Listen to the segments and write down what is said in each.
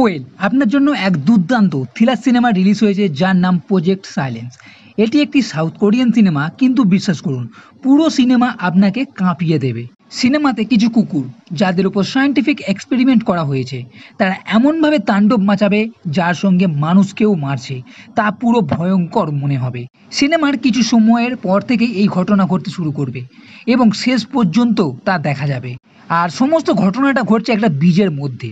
কোয়েল আপনার জন্য এক দুর্দান্ত থ্রিলার সিনেমা রিলিজ হয়েছে যার নাম প্রজেক্ট সাইলেন্স এটি একটি সাউথ কোরিয়ান সিনেমা কিন্তু বিশ্বাস করুন পুরো সিনেমা আপনাকে কাঁপিয়ে দেবে সিনেমাতে কিছু কুকুর যাদের উপর সায়েন্টিফিক এক্সপেরিমেন্ট করা হয়েছে তারা এমনভাবে তাণ্ডব মাচাবে যার সঙ্গে মানুষকেও মারছে তা পুরো ভয়ঙ্কর মনে হবে সিনেমার কিছু সময়ের পর থেকে এই ঘটনা ঘটতে শুরু করবে এবং শেষ পর্যন্ত তা দেখা যাবে আর সমস্ত ঘটনাটা ঘটছে একটা বীজের মধ্যে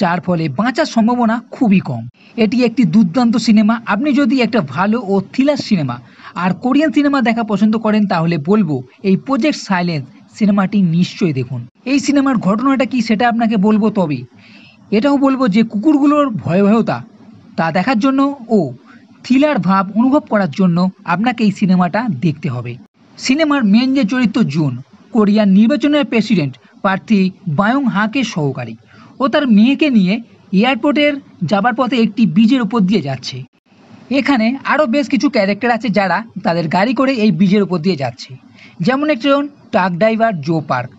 যার ফলে বাঁচার সম্ভাবনা খুবই কম এটি একটি দুর্দান্ত সিনেমা আপনি যদি একটা ভালো ও থ্রিলার সিনেমা আর কোরিয়ান সিনেমা দেখা পছন্দ করেন তাহলে বলবো এই প্রজেক্ট সাইলেন্স সিনেমাটি নিশ্চয়ই দেখুন এই সিনেমার ঘটনাটা কি সেটা আপনাকে বলবো তবে এটাও বলবো যে কুকুরগুলোর ভয়াবহতা তা দেখার জন্য ও থ্রিলার ভাব অনুভব করার জন্য আপনাকে এই সিনেমাটা দেখতে হবে সিনেমার মেন যে চরিত্র জুন কোরিয়ার নির্বাচনের প্রেসিডেন্ট প্রার্থী বায়ং হাকে সহকারী ও তার মেয়েকে নিয়ে এয়ারপোর্টের যাবার পথে একটি ব্রিজের উপর দিয়ে যাচ্ছে এখানে আরও বেশ কিছু ক্যারেক্টার আছে যারা তাদের গাড়ি করে এই ব্রিজের উপর দিয়ে যাচ্ছে যেমন একজন ট্রাক ড্রাইভার জো পার্ক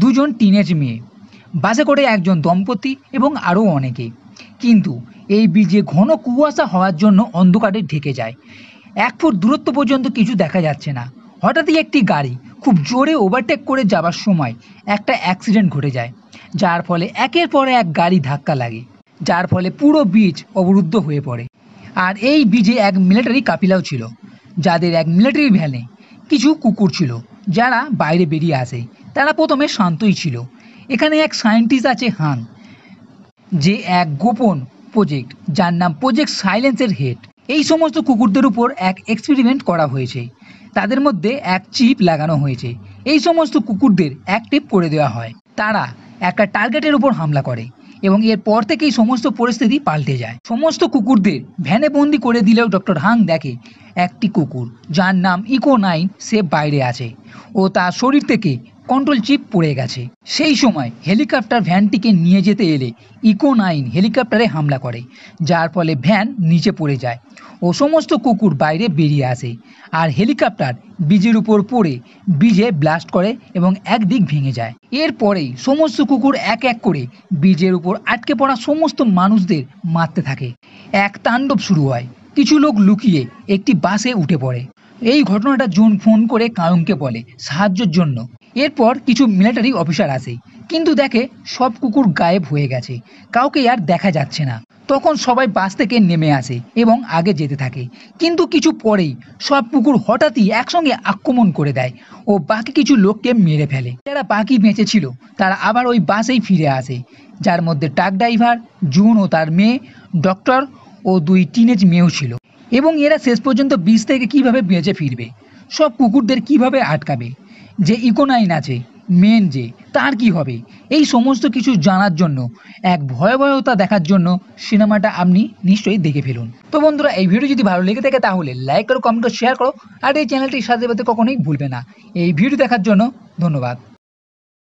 দুজন টিনেজ মেয়ে বাসে করে একজন দম্পতি এবং আরও অনেকে কিন্তু এই ব্রিজে ঘন কুয়াশা হওয়ার জন্য অন্ধকারে ঢেকে যায় এক ফুট দূরত্ব পর্যন্ত কিছু দেখা যাচ্ছে না হঠাৎই একটি গাড়ি খুব জোরে ওভারটেক করে যাবার সময় একটা অ্যাক্সিডেন্ট ঘটে যায় যার ফলে একের পর এক গাড়ি ধাক্কা লাগে যার ফলে পুরো বীজ অবরুদ্ধ হয়ে পড়ে আর এই বীজে এক মিলিটারি কাপিলাও ছিল যাদের এক মিলিটারি ভ্যানে কিছু কুকুর ছিল যারা বাইরে বেরিয়ে আসে তারা প্রথমে শান্তই ছিল এখানে এক সায়েন্টিস্ট আছে হান যে এক গোপন প্রজেক্ট যার নাম প্রজেক্ট সাইলেন্সের হেড এই সমস্ত কুকুরদের উপর এক এক্সপেরিমেন্ট করা হয়েছে তাদের মধ্যে এক চিপ লাগানো হয়েছে এই সমস্ত কুকুরদের অ্যাক্টিভ করে দেওয়া হয় তারা একটা টার্গেটের উপর হামলা করে এবং এরপর থেকেই সমস্ত পরিস্থিতি পাল্টে যায় সমস্ত কুকুরদের ভ্যানে বন্দি করে দিলেও ডক্টর হাং দেখে একটি কুকুর যার নাম ইকো নাইন সে বাইরে আছে ও তার শরীর থেকে কন্ট্রোল চিপ পড়ে গেছে সেই সময় হেলিকপ্টার ভ্যানটিকে নিয়ে যেতে এলে ইকো নাইন হেলিকপ্টারে হামলা করে যার ফলে ভ্যান নিচে পড়ে যায় ও সমস্ত কুকুর বাইরে বেরিয়ে আসে আর হেলিকপ্টার বীজের উপর পড়ে বীজে ব্লাস্ট করে এবং একদিক ভেঙে যায় এরপরেই সমস্ত কুকুর এক এক করে বীজের উপর আটকে পড়া সমস্ত মানুষদের মারতে থাকে এক তাণ্ডব শুরু হয় কিছু লোক লুকিয়ে একটি বাসে উঠে পড়ে এই ঘটনাটা জুন ফোন করে কায়ুমকে বলে সাহায্যের জন্য এরপর কিছু মিলিটারি অফিসার আসে কিন্তু দেখে সব কুকুর গায়েব হয়ে গেছে কাউকে আর দেখা যাচ্ছে না তখন সবাই বাস থেকে নেমে আসে এবং আগে যেতে থাকে কিন্তু কিছু পরেই সব কুকুর হঠাৎই একসঙ্গে আক্রমণ করে দেয় ও বাকি কিছু লোককে মেরে ফেলে যারা বাকি বেঁচে ছিল তারা আবার ওই বাসেই ফিরে আসে যার মধ্যে ট্রাক ড্রাইভার জুন ও তার মেয়ে ডক্টর ও দুই টিনেজ মেয়েও ছিল এবং এরা শেষ পর্যন্ত বিষ থেকে কিভাবে বেঁচে ফিরবে সব কুকুরদের কিভাবে আটকাবে যে ইকোনাইন আছে মেন যে তার কি হবে এই সমস্ত কিছু জানার জন্য এক ভয়াবহতা দেখার জন্য সিনেমাটা আপনি নিশ্চয়ই দেখে ফেলুন তো বন্ধুরা এই ভিডিও যদি ভালো লেগে থাকে তাহলে লাইক করো কমেন্ট করো শেয়ার করো আর এই চ্যানেলটির সাথে পেতে কখনোই ভুলবে না এই ভিডিও দেখার জন্য ধন্যবাদ